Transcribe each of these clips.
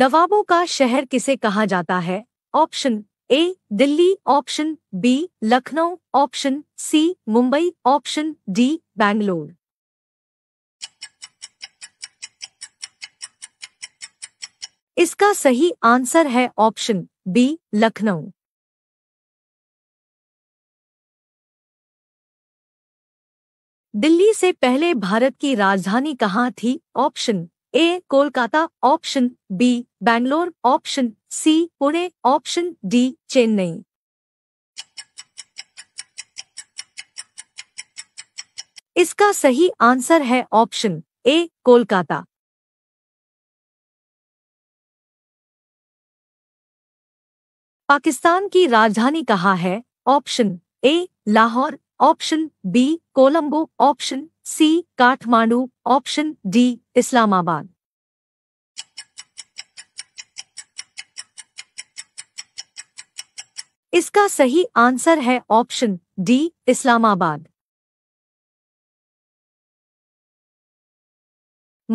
नवाबों का शहर किसे कहा जाता है option A Delhi option B Lucknow option C Mumbai option D Bangalore इसका सही आंसर है ऑप्शन बी लखनऊ दिल्ली से पहले भारत की राजधानी कहाँ थी option A Kolkata option B Bangalore option C Pune option D Chennai इसका सही आंसर है ऑप्शन ए कोलकाता पाकिस्तान की राजधानी कहा है option A Lahore option B Colombo option C Kathmandu option D Islamabad इसका सही आंसर है ऑप्शन डी इस्लामाबाद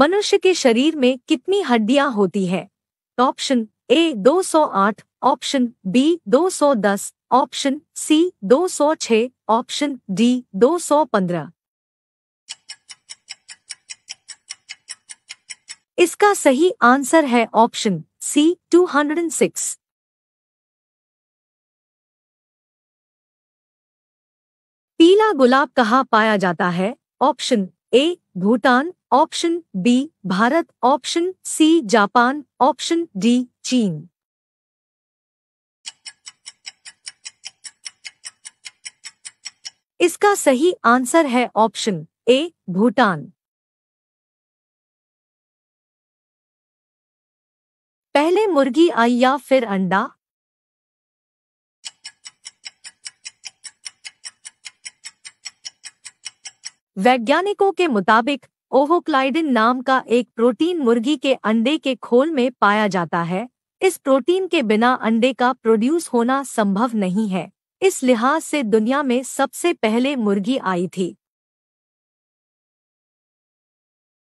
मनुष्य के शरीर में कितनी हड्डियां होती है option A 208, option B 210, option C 206, option D 215 इसका सही आंसर है ऑप्शन सी 206। पीला गुलाब कहाँ पाया जाता है option A Bhutan option B Bharat option C Japan option D चीन इसका सही आंसर है ऑप्शन ए भूटान पहले मुर्गी आई या फिर अंडा वैज्ञानिकों के मुताबिक ओहोक्लाइडिन नाम का एक प्रोटीन मुर्गी के अंडे के खोल में पाया जाता है इस प्रोटीन के बिना अंडे का प्रोड्यूस होना संभव नहीं है इस लिहाज से दुनिया में सबसे पहले मुर्गी आई थी